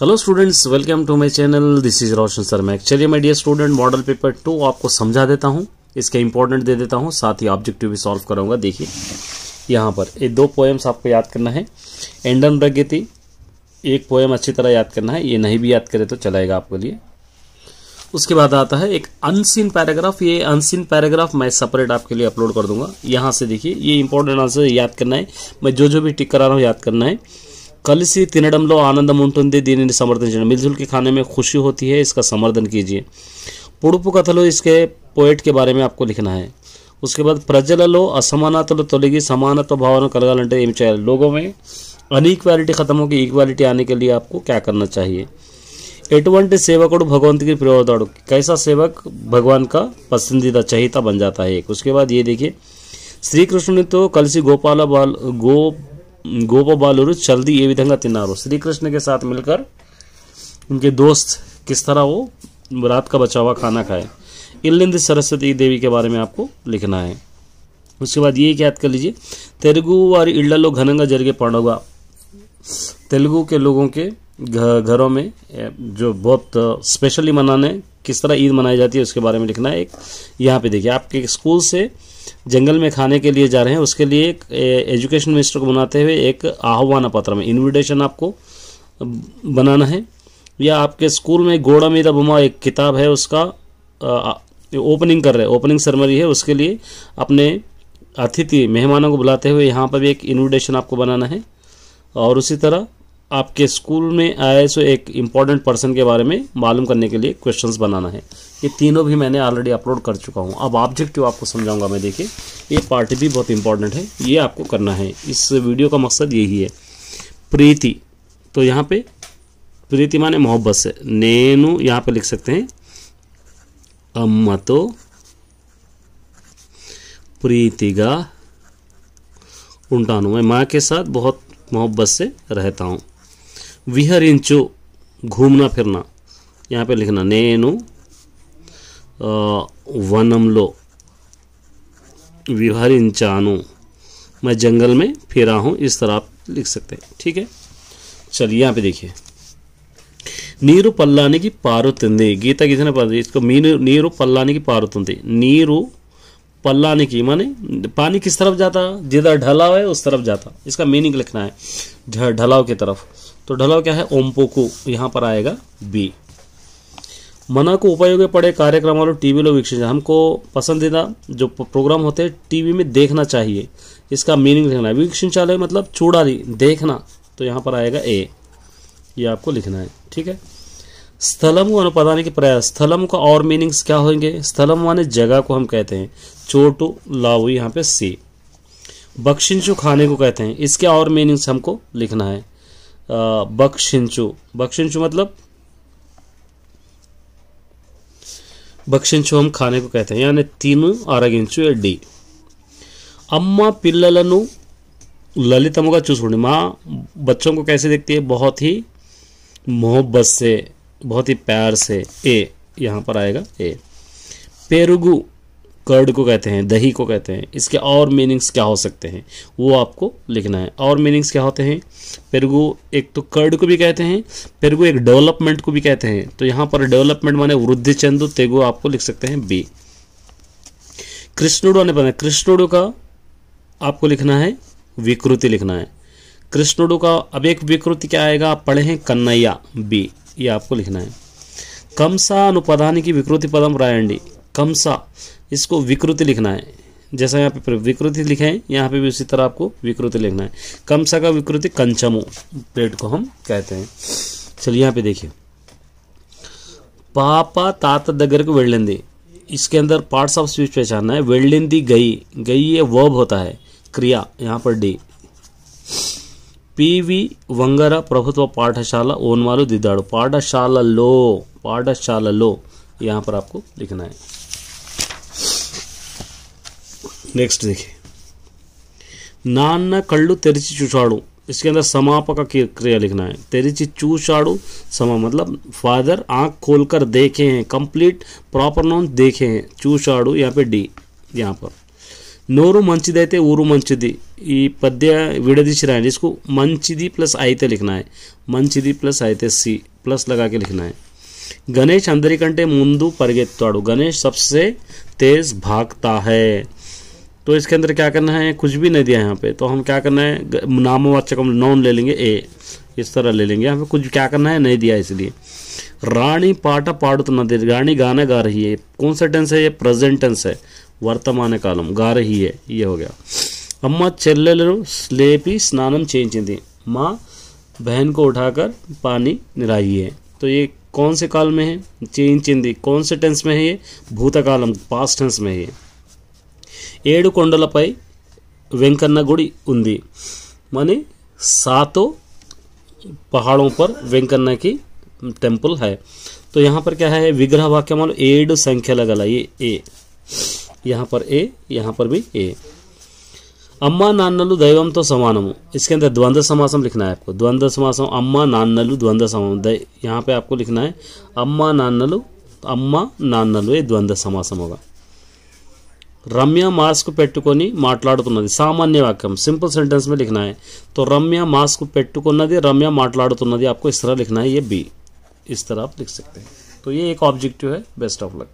hello students welcome to my channel this is Roshan sir मैं चलिए मैं dear student model paper two आपको समझा देता हूँ इसके इंपॉर्टेंट दे देता हूँ साथ ही ऑब्जेक्टिव भी सॉल्व करूँगा देखिए यहाँ पर ये दो पोएम्स आपको याद करना है एंडन प्रगति एक पोएम अच्छी तरह याद करना है ये नहीं भी याद करे तो चलाएगा आपके लिए उसके बाद आता है एक अनसिन पैराग्राफ ये अनसिन पैराग्राफ मैं सेपरेट आपके लिए अपलोड कर दूंगा यहाँ से देखिए ये इंपॉर्टेंट आंसर याद करना है मैं जो जो भी टिक करा रहा हूँ याद करना है कल तीन आनंद उ दीनि समर्थन मिलजुल के खाने में खुशी होती है इसका समर्थन कीजिए पुड़प कथल इसके पोएट के बारे में आपको लिखना है उसके बाद प्रजलो असमानत तोगी समानता भावना कल चाहिए लोगों में अनईक्वालिटी खत्म होगी ईक्वालिटी आने के लिए आपको क्या करना चाहिए एटवंट सेवकड़ भगवंत की प्रयोगदौड़ कैसा सेवक भगवान का पसंदीदा चहिता बन जाता है एक उसके बाद ये देखिए श्रीकृष्ण ने तो कल गोपाल बाल गो गोपो बाल चलती ये विधंगा तिनारो श्री कृष्ण के साथ मिलकर उनके दोस्त किस तरह वो रात का बचा हुआ खाना खाए इलिंद सरस्वती देवी के बारे में आपको लिखना है उसके बाद ये याद कर लीजिए तेलुगु और इल्डलो घनंगा जरिए पड़ोगा तेलुगु के लोगों के घरों में जो बहुत स्पेशली मनाने किस तरह ईद मनाई जाती है उसके बारे में लिखना है एक यहाँ पे देखिए आपके स्कूल से जंगल में खाने के लिए जा रहे हैं उसके लिए एक एजुकेशन मिनिस्टर को बनाते हुए एक आह्वान पत्र में इन्विटेशन आपको बनाना है या आपके स्कूल में गोड़ा मीरा बुमा एक किताब है उसका ओपनिंग कर रहे ओपनिंग सरमरी है उसके लिए अपने अतिथि मेहमानों को बुलाते हुए यहाँ पर भी एक इन्विटेशन आपको बनाना है और उसी तरह आपके स्कूल में आए सो एक इम्पॉर्टेंट पर्सन के बारे में मालूम करने के लिए क्वेश्चंस बनाना है ये तीनों भी मैंने ऑलरेडी अपलोड कर चुका हूँ अब ऑब्जेक्टिव आपको समझाऊंगा मैं देखिए ये पार्ट भी बहुत इंपॉर्टेंट है ये आपको करना है इस वीडियो का मकसद यही है प्रीति तो यहाँ पे प्रीति माने मोहब्बत से नैनू यहाँ पे लिख सकते हैं అమ్మతో प्रीतिगा ఉంటాను मैं माँ के साथ बहुत मोहब्बत से रहता हूँ విహరించు घूमना फिरना यहाँ पे लिखना నేను वन विहरिंचानु मैं जंगल में फिरा हूँ इस तरह आप लिख सकते हैं ठीक है चलिए यहाँ पे देखिए पल्ला की పారుతుంది गीता गीत इसको मीन पल्ला की పల్లానికి नीर पल्ला की माने पानी किस तरफ जाता जिधर ढलाव है उस तरफ जाता इसका मीनिंग लिखना है ढलाव की तरफ तो ढलाव क्या है ओम्पोको यहाँ पर आएगा बी मना को उपयोग पड़े कार्यक्रम और लो वीक्षण हमको पसंदीदा जो प्रोग्राम होते हैं टीवी में देखना चाहिए इसका मीनिंग लिखना है वीक्षणचालय मतलब दी देखना तो यहाँ पर आएगा ए ये आपको लिखना है ठीक है स्थलम को अनुपदाने के प्रयास स्थलम का और मीनिंग्स क्या होंगे स्थलम माने जगह को हम कहते हैं चोटू लाऊ यहाँ पे सी बख्शिंशु खाने को कहते हैं इसके और मीनिंग्स हमको लिखना है बक्शिंचु बक्शिंचु मतलब బక్షించు हम खाने को कहते हैं यानी तीन ఆరగించు अम्मा पिल्लू పిల్లలను का చూసుకోండి माँ बच्चों को कैसे देखती है बहुत ही मोहब्बत से बहुत ही प्यार से ए यहाँ पर आएगा ए पेरुगु कर्ड को कहते हैं दही को कहते हैं इसके और मीनिंग्स क्या हो सकते हैं वो आपको लिखना है और मीनिंग्स क्या होते हैं पेरगो एक तो कर्ड को भी कहते हैं पेरगो एक डेवलपमेंट को भी कहते हैं तो यहाँ पर डेवलपमेंट माने वृद्धि चंदु तेगो आपको लिख सकते हैं बी कृष्णुडो ने बनाया कृष्णुडो का आपको लिखना है विकृति लिखना है कृष्णुडो का अब एक विकृति क्या आएगा आप पढ़े हैं कन्नैया बी ये आपको लिखना है कमसा अनुपधानी की विकृति पदम रायंडी कमसा इसको विकृति लिखना है जैसा यहाँ पे विकृति लिखे हैं यहाँ पे भी उसी तरह आपको विकृति लिखना है कमसा का विकृति कंचमो प्लेट को हम कहते हैं चलिए यहाँ पे देखिए पापा तात दगर को वेल्डेंदी इसके अंदर पार्ट्स ऑफ स्पीच पहचानना है वेल्डेंदी गई गई ये वर्ब होता है क्रिया यहाँ पर डी పి पाठशाला ओन ప్రభుత్వ పాఠశాల पाठशाला लो पाठशाला लो यहाँ पर आपको लिखना है नेक्स्ट देखिए नान कल्लू तेरी चूचाड़ू इसके अंदर समापक का क्रिया लिखना है तेरी चूचाड़ू समा मतलब फादर आंख खोलकर देखे हैं कंप्लीट प्रॉपर नाउन देखे हैं चूचाड़ू यहाँ पे डी यहाँ पर నోరు मंचदे ఊరు मंचदी ये पद्य విడదीच रहा है इसको మంచిది प्लस आयते लिखना है మంచిది प्लस आयते सी प्लस लगा के लिखना है गणेश గణేష్ कंटे ముందు పరిగెత్తాడు गणेश सबसे तेज भागता है तो इसके अंदर क्या करना है कुछ भी नहीं दिया यहाँ पे तो हम क्या करना है नामवाचक हम नॉन ले लेंगे ए इस तरह ले लेंगे यहाँ पे कुछ क्या करना है नहीं दिया इसलिए रानी पाटा पाड़ तो दे रानी गाना गा रही है कौन सा टेंस है ये प्रेजेंट टेंस है वर्तमान कालम गा रही है ये हो गया अम्मा చెల్లెలు स्लेपी स्नानम చేయించింది माँ बहन को उठाकर पानी निराई है तो ये कौन से काल में है चिंदी कौन से टेंस में है ये भूतकालम पास्ट टेंस में है ఏడు पै వెంకన్న గుడి ఉంది माने सातों पहाड़ों पर वेंकन्ना की टेम्पल है तो यहाँ पर क्या है विग्रह वाक्य मान एड संख्या लगा लाइए ये ए यहाँ पर ए यहाँ पर भी ए अम्मा नान्नलु दैवम तो समानम इसके अंदर द्वंद्व समासम लिखना है आपको द्वंद्व समासम अम्मा नान्नलु द्वंद्व समासम यहाँ पे आपको लिखना है अम्मा नान्नलु अम्मा नान्नलु ये द्वंद्व समासम होगा रम्या मास्क పెట్టుకొని మాట్లాడుతుంది సాధారణ వాక్యం సింపుల్ సెంటెన్స్ మే లిఖనా హై తో రమ్యా మాస్క్ పెట్టుకున్నది రమ్యా మాట్లాడుతుంది అప్కో ఇసరా లిఖనా హై య బ ఇస్ తరా అప్ లిఖ్ sakte hain to ye ek objective hai best of luck